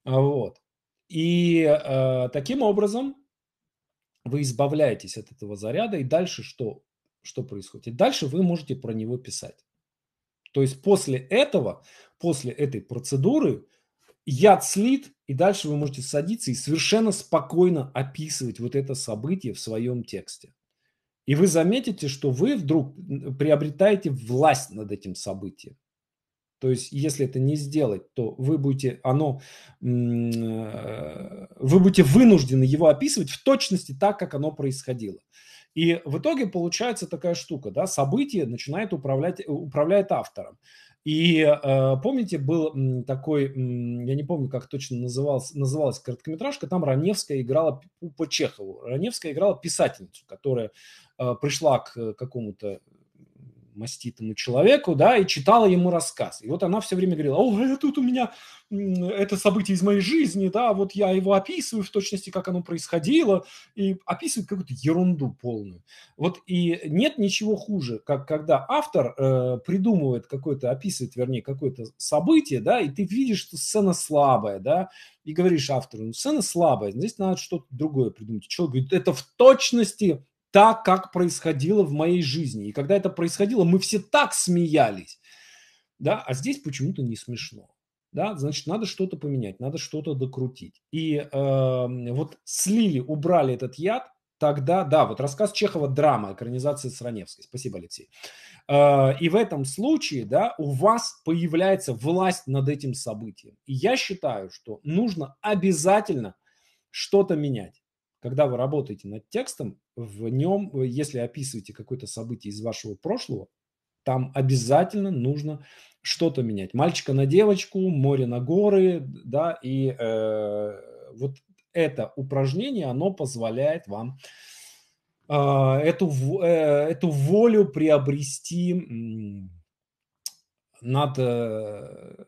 А, вот. И э, таким образом вы избавляетесь от этого заряда, и дальше что, что происходит? И дальше вы можете про него писать. То есть после этого, после этой процедуры яд слит, и дальше вы можете садиться и совершенно спокойно описывать вот это событие в своем тексте. И вы заметите, что вы вдруг приобретаете власть над этим событием. То есть, если это не сделать, то вы будете, оно, э, вы будете вынуждены его описывать в точности так, как оно происходило. И в итоге получается такая штука, да, событие начинает управлять, э, управляет автором. И а, помните, был такой, я не помню, как точно называлась, называлась короткометражка, там Раневская играла по Чехову. Раневская играла писательницу, которая а, пришла к э, какому-то маститому человеку, да, и читала ему рассказ. И вот она все время говорила, о, э, тут у меня это событие из моей жизни, да, вот я его описываю в точности, как оно происходило, и описывает какую-то ерунду полную. Вот и нет ничего хуже, как когда автор э, придумывает какое-то, описывает, вернее, какое-то событие, да, и ты видишь, что сцена слабая, да, и говоришь автору, ну, сцена слабая, здесь надо что-то другое придумать. Человек говорит, это в точности так, как происходило в моей жизни. И когда это происходило, мы все так смеялись. Да? А здесь почему-то не смешно. Да? Значит, надо что-то поменять, надо что-то докрутить. И э, вот слили, убрали этот яд, тогда, да, вот рассказ Чехова «Драма», экранизация Сраневской. Спасибо, Алексей. Э, и в этом случае, да, у вас появляется власть над этим событием. И я считаю, что нужно обязательно что-то менять когда вы работаете над текстом, в нем, э, если описываете какое-то событие из вашего прошлого, там обязательно нужно что-то менять. Мальчика на девочку, море на горы, да, и э, вот это упражнение, оно позволяет вам э, эту, э, эту волю приобрести над э,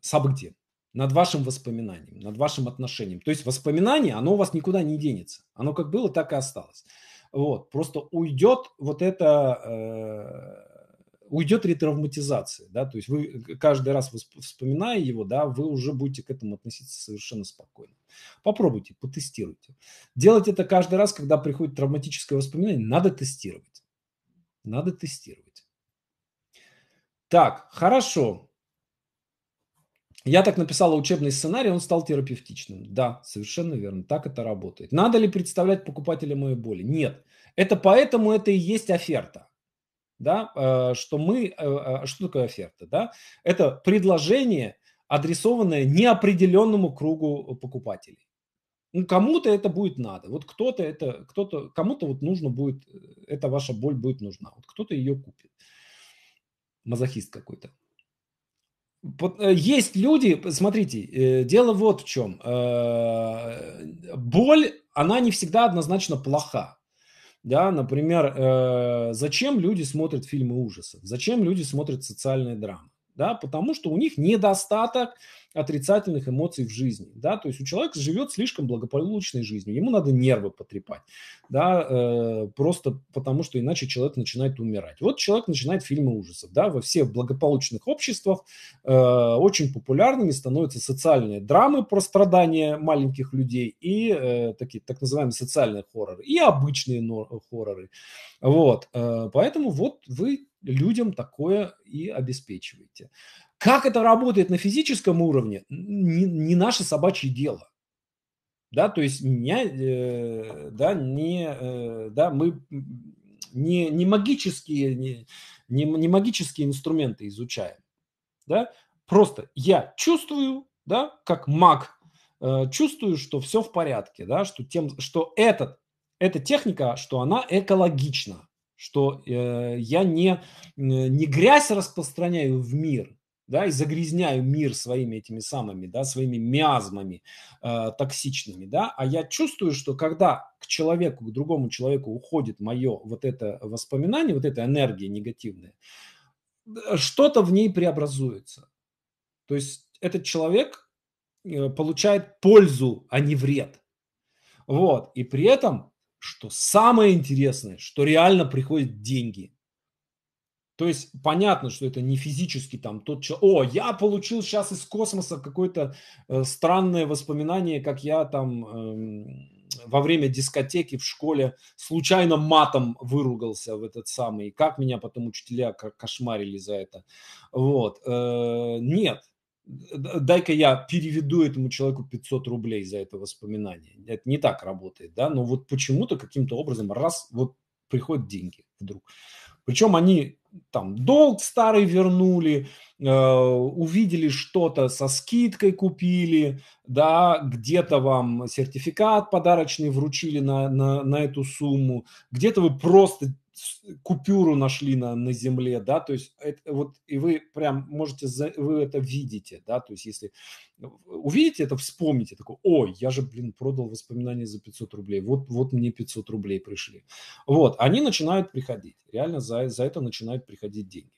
событием над вашим воспоминанием, над вашим отношением. То есть воспоминание, оно у вас никуда не денется. Оно как было, так и осталось. Вот. Просто уйдет вот это, э, уйдет ретравматизация. Да? То есть вы э, каждый раз вспоминая его, да, вы уже будете к этому относиться совершенно спокойно. Попробуйте, потестируйте. Делать это каждый раз, когда приходит травматическое воспоминание, надо тестировать. Надо тестировать. Так, хорошо. Я так написала учебный сценарий, он стал терапевтичным. Да, совершенно верно, так это работает. Надо ли представлять покупателя моей боли? Нет. Это поэтому это и есть оферта. Да, э, что мы, э, э, что такое оферта? Да? Это предложение, адресованное неопределенному кругу покупателей. Ну, кому-то это будет надо. Вот кто-то это, кто-то, кому-то вот нужно будет, эта ваша боль будет нужна. Вот кто-то ее купит. Мазохист какой-то. Э, есть люди, смотрите, э, дело вот в чем. Э, боль, она не всегда однозначно плоха. Да, например, зачем люди смотрят фильмы ужасов? Зачем люди смотрят социальные драмы? да, потому что у них недостаток отрицательных эмоций в жизни, да, то есть у человека живет слишком благополучной жизнью, ему надо нервы потрепать, да, э, просто потому что иначе человек начинает умирать. Вот человек начинает фильмы ужасов, да, во всех благополучных обществах э, очень популярными становятся социальные драмы про страдания маленьких людей и э, такие так называемые социальные хорроры и обычные хорроры, вот, э, поэтому вот вы людям такое и обеспечиваете. Как это работает на физическом уровне, не, не наше собачье дело. Да, то есть меня, э, да, не, э, да, мы не, не магические, не, не, не магические инструменты изучаем, да, просто я чувствую, да, как маг, э, чувствую, что все в порядке, да, что тем, что этот, эта техника, что она экологична, что э, я не, э, не грязь распространяю в мир, да, и загрязняю мир своими этими самыми, да, своими миазмами э, токсичными, да, а я чувствую, что когда к человеку, к другому человеку уходит мое вот это воспоминание, вот эта энергия негативная, э, что-то в ней преобразуется. То есть этот человек э, получает пользу, а не вред. Вот, и при этом что самое интересное, что реально приходят деньги. То есть понятно, что это не физически там тот человек, о, я получил сейчас из космоса какое-то э, странное воспоминание, как я там э, во время дискотеки в школе случайно матом выругался в этот самый, как меня потом учителя кошмарили за это. Вот. Э, нет, дай-ка я переведу этому человеку 500 рублей за это воспоминание. Это не так работает, да, но вот почему-то каким-то образом раз вот приходят деньги вдруг. Причем они там долг старый вернули, э, увидели что-то со скидкой купили, да, где-то вам сертификат подарочный вручили на, на, на эту сумму, где-то вы просто купюру нашли на, на земле, да, то есть это, вот и вы прям можете, за, вы это видите, да, то есть если ну, увидите это, вспомните, такой, ой, я же, блин, продал воспоминания за 500 рублей, вот, вот мне 500 рублей пришли. Вот, они начинают приходить, реально за, за это начинают приходить деньги.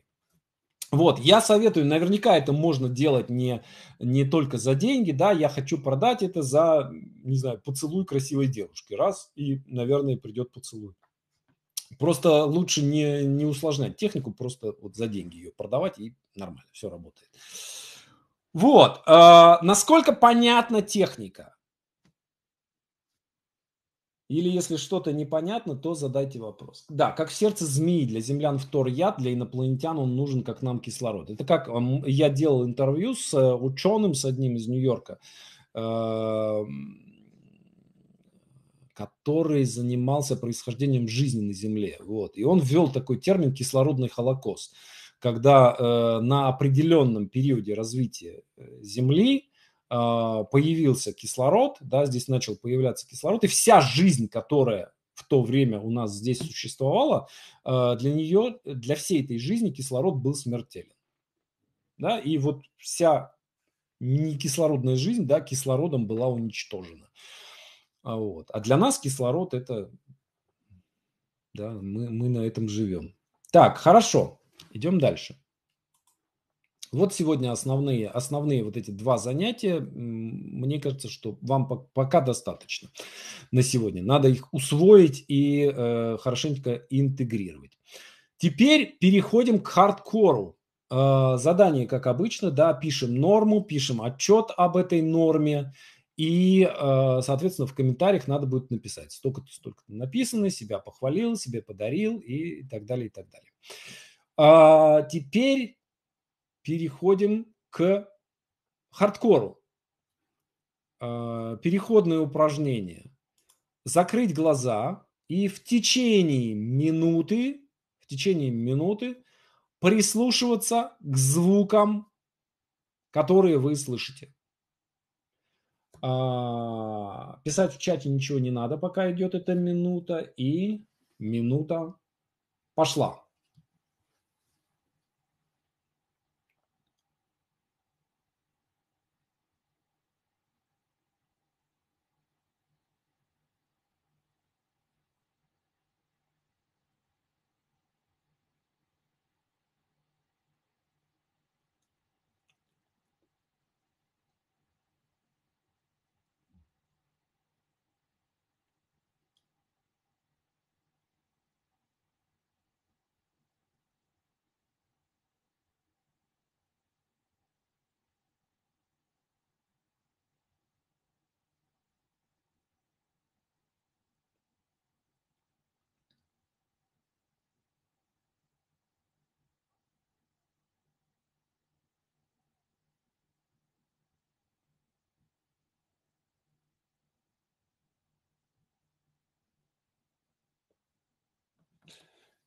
Вот, я советую, наверняка это можно делать не, не только за деньги, да, я хочу продать это за, не знаю, поцелуй красивой девушки, раз, и, наверное, придет поцелуй. Просто лучше не, не усложнять технику, просто вот за деньги ее продавать и нормально, все работает. Вот, э, насколько понятна техника? Или если что-то непонятно, то задайте вопрос. Да, как в сердце змеи, для землян втор яд, для инопланетян он нужен, как нам кислород. Это как я делал интервью с э, ученым, с одним из Нью-Йорка. Э, который занимался происхождением жизни на Земле. Вот. И он ввел такой термин «кислородный холокост», когда э, на определенном периоде развития э, Земли э, появился кислород, да, здесь начал появляться кислород, и вся жизнь, которая в то время у нас здесь существовала, э, для нее, для всей этой жизни кислород был смертелен. Да, и вот вся не кислородная жизнь, да, кислородом была уничтожена. А, вот. а для нас кислород это... Да, мы, мы на этом живем. Так, хорошо. Идем дальше. Вот сегодня основные, основные вот эти два занятия. Мне кажется, что вам пока достаточно на сегодня. Надо их усвоить и э, хорошенько интегрировать. Теперь переходим к хардкору. Э, задание, как обычно, да, пишем норму, пишем отчет об этой норме. И, э, соответственно, в комментариях надо будет написать, столько-то, столько-то написано, себя похвалил, себе подарил и так далее, и так далее. А теперь переходим к хардкору. А, переходное упражнение. Закрыть глаза и в течение минуты, в течение минуты прислушиваться к звукам, которые вы слышите. А, писать в чате ничего не надо, пока идет эта минута. И минута пошла.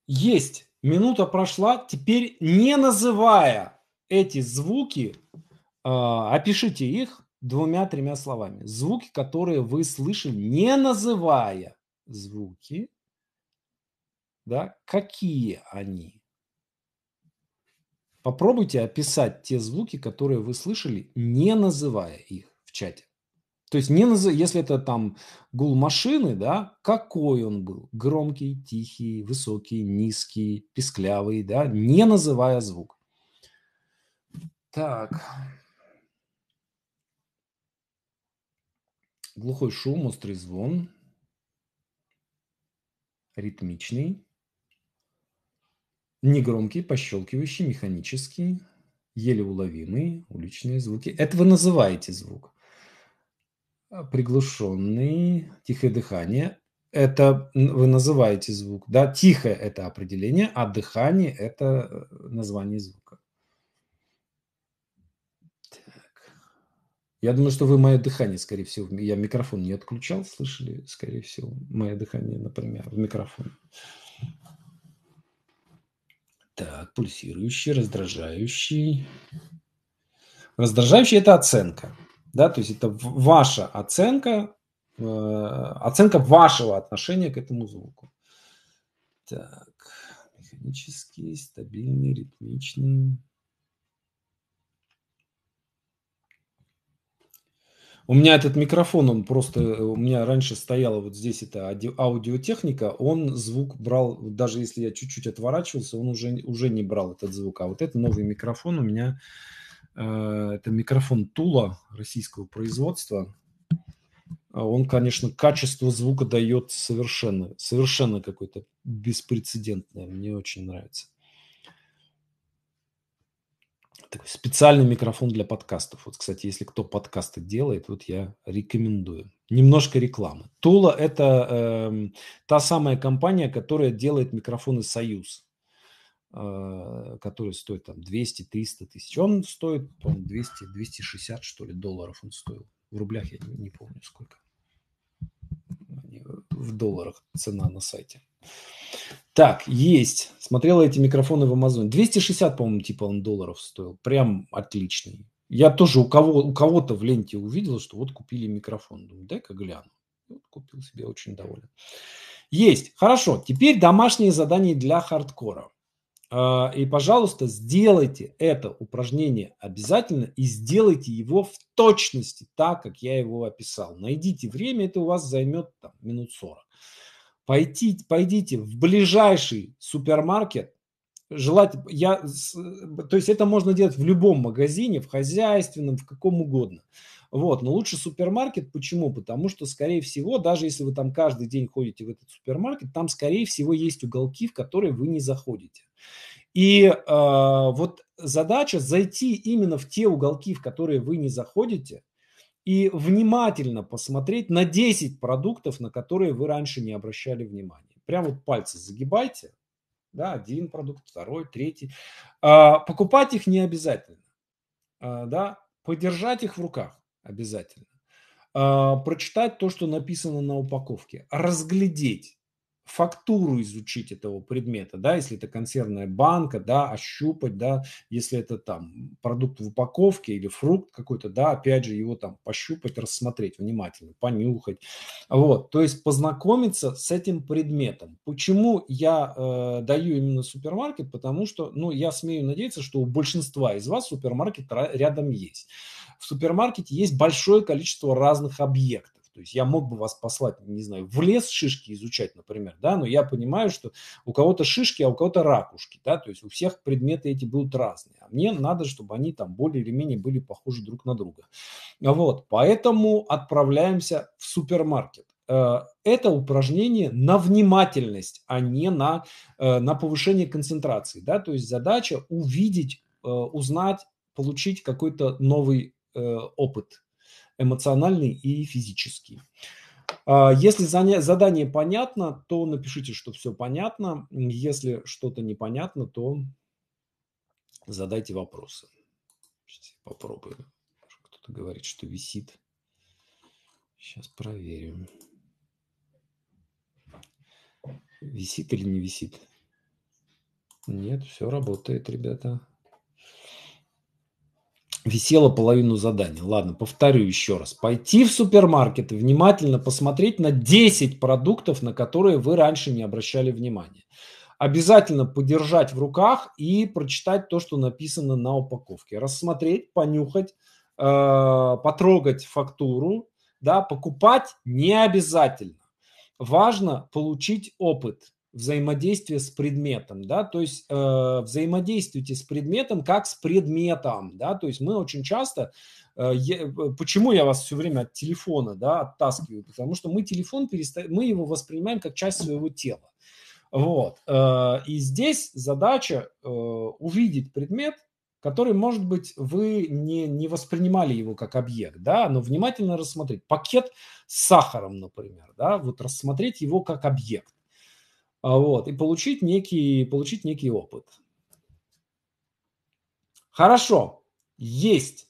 есть. Минута прошла. Теперь не называя эти звуки, а, опишите их двумя-тремя словами. Звуки, которые вы слышали, не называя звуки, да, какие они. Попробуйте описать те звуки, которые вы слышали, не называя их в чате. То есть, не наз... если это там гул машины, да, какой он был? Громкий, тихий, высокий, низкий, песклявый, да, не называя звук. Так. Глухой шум, острый звон, ритмичный, негромкий, пощелкивающий, механический, еле уловимый, уличные звуки. Это вы называете звук. А, приглушенный, тихое дыхание. Это вы называете звук, да? Тихое – это определение, а дыхание – это э, название звука. Так. Я думаю, что вы мое дыхание, скорее всего, я микрофон не отключал, слышали, скорее всего, мое дыхание, например, в микрофон. Так, пульсирующий, раздражающий. Раздражающий – это оценка да, то есть это ваша оценка, э, оценка вашего отношения к этому звуку. Так, механический, стабильный, ритмичный. У меня этот микрофон, он просто, у меня раньше стояла вот здесь эта аудиотехника, он звук брал, даже если я чуть-чуть отворачивался, он уже, уже не брал этот звук. А вот этот новый микрофон у меня Э, это микрофон Тула российского производства. А он, конечно, качество звука дает совершенно, совершенно какое-то беспрецедентное. Мне очень нравится. Такой специальный микрофон для подкастов. Вот, кстати, если кто подкасты делает, вот я рекомендую. Немножко рекламы. Тула – это э, та самая компания, которая делает микрофоны «Союз». А, который стоит там 200-300 тысяч. Он стоит, по-моему, 200-260, что ли, долларов он стоил. В рублях я не, помню сколько. Э, в долларах цена на сайте. Так, есть. Смотрела эти микрофоны в Амазоне. 260, по-моему, типа он долларов стоил. Прям отличный. Я тоже у, кого, у кого-то в ленте увидел, что вот купили микрофон. Думаю, дай-ка гляну. Вот купил себе, очень доволен. Есть. Хорошо. Теперь домашние задания для хардкоров а, и, пожалуйста, сделайте это упражнение обязательно и сделайте его в точности так, как я его описал. Найдите время, это у вас займет там, минут 40. Пойти, пойдите в ближайший супермаркет, Желать я, то есть это можно делать в любом магазине, в хозяйственном, в каком угодно. Вот, но лучше супермаркет. Почему? Потому что, скорее всего, даже если вы там каждый день ходите в этот супермаркет, там, скорее всего, есть уголки, в которые вы не заходите. И э, вот задача зайти именно в те уголки, в которые вы не заходите, и внимательно посмотреть на 10 продуктов, на которые вы раньше не обращали внимания. Прям вот пальцы загибайте, да, один продукт, второй, третий. А, покупать их не обязательно, а, да, подержать их в руках обязательно. А, прочитать то, что написано на упаковке, разглядеть фактуру изучить этого предмета, да, если это консервная банка, да, ощупать, да, если это там продукт в упаковке или фрукт какой-то, да, опять же его там пощупать, рассмотреть внимательно, понюхать, вот, то есть познакомиться с этим предметом. Почему я э, даю именно супермаркет? Потому что, ну, я смею надеяться, что у большинства из вас супермаркет рядом есть. В супермаркете есть большое количество разных объектов, то есть я мог бы вас послать, не знаю, в лес шишки изучать, например, да, но я понимаю, что у кого-то шишки, а у кого-то ракушки, да, то есть у всех предметы эти будут разные. А мне надо, чтобы они там более или менее были похожи друг на друга. Вот, поэтому отправляемся в супермаркет э, это упражнение на внимательность, а не на, э, на повышение концентрации. Да? То есть задача увидеть, э, узнать, получить какой-то новый опыт, эмоциональный и физический. А, если задание понятно, то напишите, что все понятно. Если что-то непонятно, то задайте вопросы. Сейчас я попробую. Кто-то говорит, что висит. Сейчас проверим. Висит или не висит? Нет, все работает, ребята висела половину задания. Ладно, повторю еще раз. Пойти в супермаркет и внимательно посмотреть на 10 продуктов, на которые вы раньше не обращали внимания. Обязательно подержать в руках и прочитать то, что написано на упаковке. Рассмотреть, понюхать, э, потрогать фактуру. Да, покупать не обязательно. Важно получить опыт, взаимодействие с предметом, да, то есть э, взаимодействуйте с предметом как с предметом, да, то есть мы очень часто, э, я, э, почему я вас все время от телефона, да, оттаскиваю, потому что мы телефон переста... мы его воспринимаем как часть своего тела, вот, э, и здесь задача э, увидеть предмет, который, может быть, вы не, не воспринимали его как объект, да, но внимательно рассмотреть пакет с сахаром, например, да, вот рассмотреть его как объект, а, вот, и получить некий, получить некий опыт. Хорошо, есть.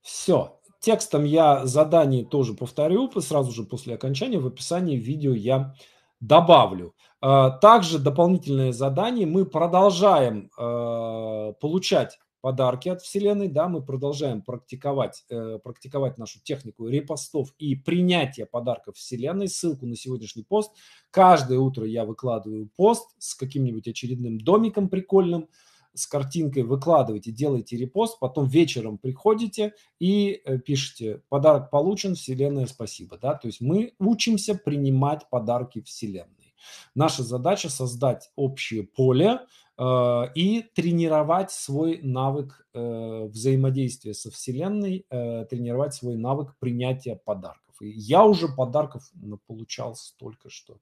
Все. Текстом я задание тоже повторю, сразу же после окончания в описании видео я добавлю. А, также дополнительное задание мы продолжаем а, получать подарки от Вселенной, да, мы продолжаем практиковать, э, практиковать нашу технику репостов и принятия подарков Вселенной. Ссылку на сегодняшний пост. Каждое утро я выкладываю пост с каким-нибудь очередным домиком прикольным, с картинкой выкладываете, делаете репост, потом вечером приходите и э, пишите «Подарок получен, Вселенная, спасибо». Да? То есть мы учимся принимать подарки Вселенной. Наша задача создать общее поле, Э, и тренировать свой навык э, взаимодействия со Вселенной, э, тренировать свой навык принятия подарков. И я уже подарков получал столько, что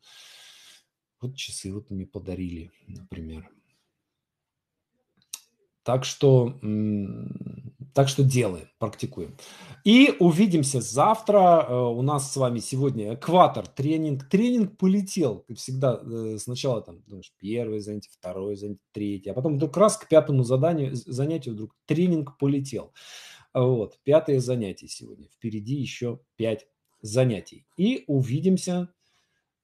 вот часы вот мне подарили, например. Так что, так что делаем, практикуем. И увидимся завтра. Э, у нас с вами сегодня экватор, тренинг. Тренинг полетел. Как всегда, э, сначала там думаешь, первое занятие, второе занятие, третье. А потом вдруг раз к пятому заданию, занятию вдруг тренинг полетел. Вот, пятое занятие сегодня. Впереди еще пять занятий. И увидимся.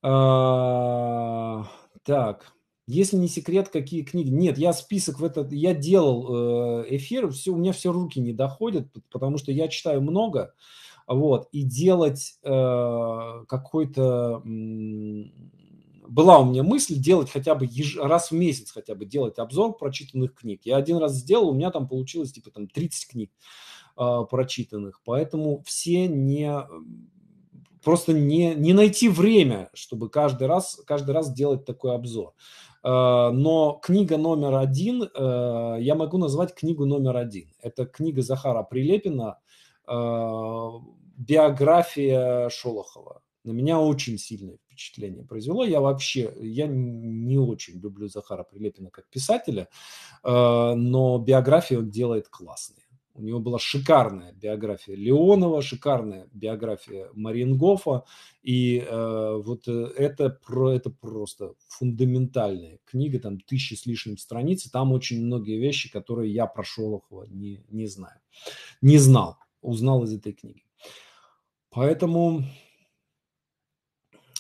А, так, если не секрет, какие книги? Нет, я список в этот, я делал э, эфир, все, у меня все руки не доходят, потому что я читаю много, вот, и делать э, какой-то была у меня мысль делать хотя бы еж... раз в месяц хотя бы делать обзор прочитанных книг. Я один раз сделал, у меня там получилось типа там 30 книг э, прочитанных, поэтому все не просто не не найти время, чтобы каждый раз каждый раз делать такой обзор. Э, но книга номер один, э, я могу назвать книгу номер один. Это книга Захара Прилепина э, «Биография Шолохова». На меня очень сильное впечатление произвело. Я вообще, я не очень люблю Захара Прилепина как писателя, но биографию он делает классные. У него была шикарная биография Леонова, шикарная биография Марингофа. И э, вот э, это, про, это просто фундаментальная книга, там тысячи с лишним страниц. И там очень многие вещи, которые я прошел их не, не знаю. Не знал, узнал из этой книги. Поэтому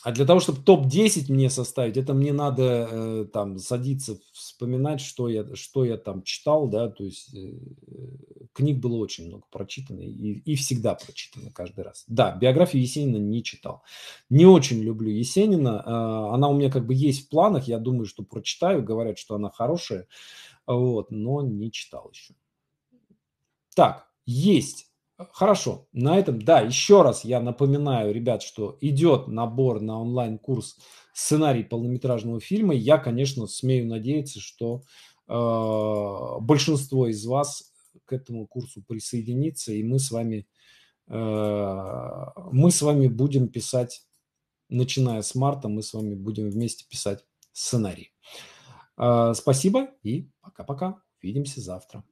а для того, чтобы топ-10 мне составить, это мне надо э, там садиться, вспоминать, что я, что я там читал, да, то есть э, книг было очень много прочитано и, и всегда прочитано каждый раз. Да, биографию Есенина не читал. Не очень люблю Есенина, э, она у меня как бы есть в планах, я думаю, что прочитаю, говорят, что она хорошая, вот, но не читал еще. Так, есть Хорошо, на этом, да, еще раз я напоминаю, ребят, что идет набор на онлайн-курс сценарий полнометражного фильма. Я, конечно, смею надеяться, что э, большинство из вас к этому курсу присоединится, и мы с вами, э, мы с вами будем писать, начиная с марта, мы с вами будем вместе писать сценарий. Э, спасибо и пока-пока. Увидимся завтра.